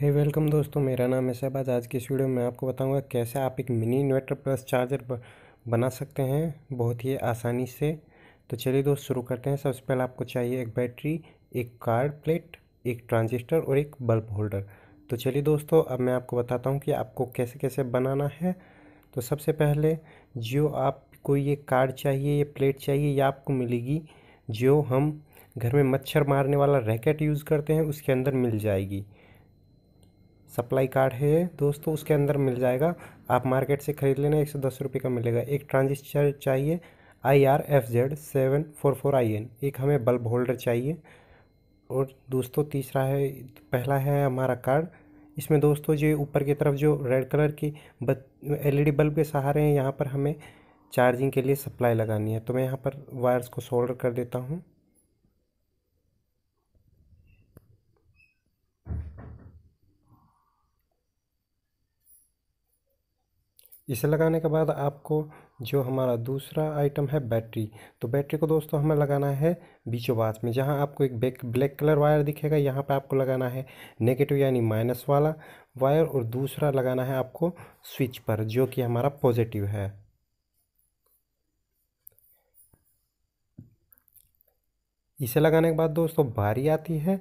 हे welcome दोस्तों मेरा नाम है शहबाज आज की इस वीडियो में आपको बताऊंगा कैसे आप एक मिनी इन्वर्टर प्लस चार्जर बना सकते हैं बहुत ही आसानी से तो चलिए दोस्त शुरू करते हैं सबसे पहले आपको चाहिए एक बैटरी एक कार्ड प्लेट एक ट्रांजिस्टर और एक बल्ब होल्डर तो चलिए दोस्तों अब मैं आपको बताता हूँ कि आपको कैसे कैसे बनाना है तो सबसे पहले जियो आपको ये कार्ड चाहिए ये प्लेट चाहिए या आपको मिलेगी जो हम घर में मच्छर मारने वाला रैकेट यूज़ करते हैं उसके अंदर मिल जाएगी सप्लाई कार्ड है दोस्तों उसके अंदर मिल जाएगा आप मार्केट से ख़रीद लेना एक सौ दस रुपये का मिलेगा एक ट्रांजिस्टर चाहिए I R F Z seven four four I N एक हमें बल्ब होल्डर चाहिए और दोस्तों तीसरा है पहला है हमारा कार्ड इसमें दोस्तों जो ऊपर की तरफ जो रेड कलर की एलईडी बल्ब के सहारे हैं यहाँ पर हमें चार्जिंग के लिए सप्लाई लगानी है तो मैं यहाँ पर वायर्स को सोल्डर कर देता हूँ इसे लगाने के बाद आपको जो हमारा दूसरा आइटम है बैटरी तो बैटरी को दोस्तों हमें लगाना है बीचों बाद में जहां आपको एक बैक ब्लैक कलर वायर दिखेगा यहां पर आपको लगाना है नेगेटिव यानी माइनस वाला वायर और दूसरा लगाना है आपको स्विच पर जो कि हमारा पॉजिटिव है इसे लगाने के बाद दोस्तों बारी आती है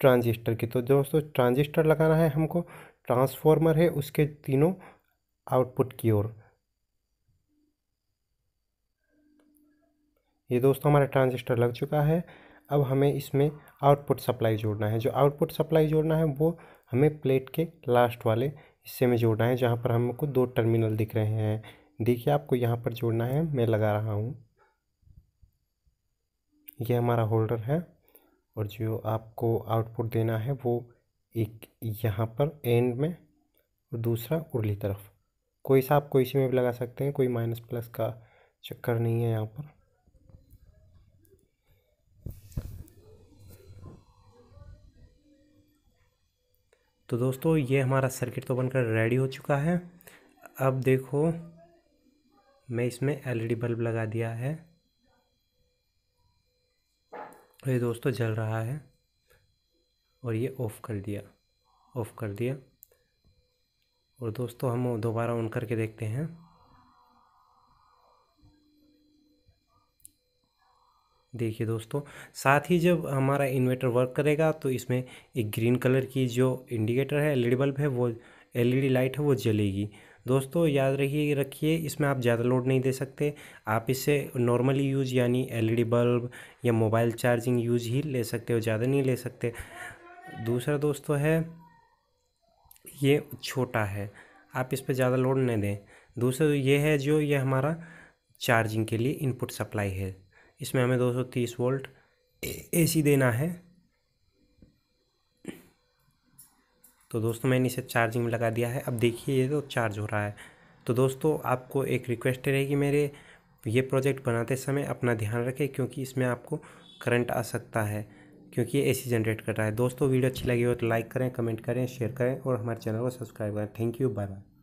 ट्रांजिस्टर की तो दोस्तों ट्रांजिस्टर लगाना है हमको ट्रांसफार्मर है उसके तीनों आउटपुट की ओर ये दोस्तों हमारा ट्रांजिस्टर लग चुका है अब हमें इसमें आउटपुट सप्लाई जोड़ना है जो आउटपुट सप्लाई जोड़ना है वो हमें प्लेट के लास्ट वाले हिस्से में जोड़ना है जहाँ पर हमको दो टर्मिनल दिख रहे हैं देखिए आपको यहाँ पर जोड़ना है मैं लगा रहा हूँ ये हमारा होल्डर है और जो आपको आउटपुट देना है वो एक यहाँ पर एंड में और दूसरा उर्ली तरफ कोई सा आप कोई सी में भी लगा सकते हैं कोई माइनस प्लस का चक्कर नहीं है यहाँ पर तो दोस्तों ये हमारा सर्किट तो बनकर रेडी हो चुका है अब देखो मैं इसमें एलईडी बल्ब लगा दिया है ये दोस्तों जल रहा है और ये ऑफ़ कर दिया ऑफ़ कर दिया और दोस्तों हम दोबारा ऑन करके देखते हैं देखिए दोस्तों साथ ही जब हमारा इन्वर्टर वर्क करेगा तो इसमें एक ग्रीन कलर की जो इंडिकेटर है एलईडी बल्ब है वो एलईडी लाइट है वो जलेगी दोस्तों याद रखिए रखिए इसमें आप ज़्यादा लोड नहीं दे सकते आप इसे नॉर्मली यूज़ यानी एलईडी बल्ब या मोबाइल चार्जिंग यूज़ ही ले सकते हो ज़्यादा नहीं ले सकते दूसरा दोस्तों है ये छोटा है आप इस पर ज़्यादा लोड नहीं दें दूसरा तो ये है जो ये हमारा चार्जिंग के लिए इनपुट सप्लाई है इसमें हमें 230 वोल्ट एसी देना है तो दोस्तों मैंने इसे चार्जिंग में लगा दिया है अब देखिए ये तो चार्ज हो रहा है तो दोस्तों आपको एक रिक्वेस्ट रहेगी मेरे ये प्रोजेक्ट बनाते समय अपना ध्यान रखें क्योंकि इसमें आपको करंट आ सकता है क्योंकि ये ए जनरेट कर रहा है दोस्तों वीडियो अच्छी लगी हो तो लाइक करें कमेंट करें शेयर करें और हमारे चैनल को सब्सक्राइब करें थैंक यू बाय बाय